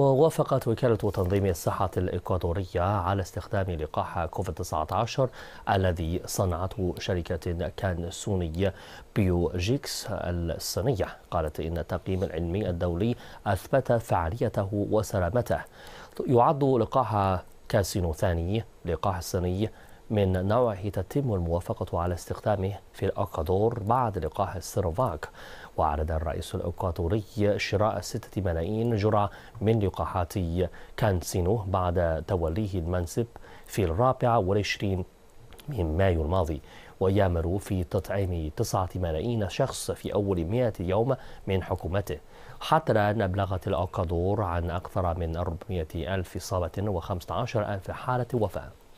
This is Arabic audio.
ووافقت وكالة تنظيم الصحة الإكوادورية على استخدام لقاح كوفيد-19 الذي صنعته شركة كان سونية بيوجيكس الصينية قالت إن التقييم العلمي الدولي أثبت فعاليته وسلامته يعد لقاح كاسينو ثاني لقاح صيني من نوعه تتم الموافقة على استخدامه في الأكادور بعد لقاح السيرفاك وعرض الرئيس الأكادوري شراء ستة ملايين جرعة من لقاحات كانسينو بعد توليه المنصب في الرابع والعشرين من مايو الماضي ويامر في تطعيم تسعة ملايين شخص في أول مئة يوم من حكومته حتى الآن أبلغت الأكادور عن أكثر من 400 ألف إصابة و15 ألف حالة وفاة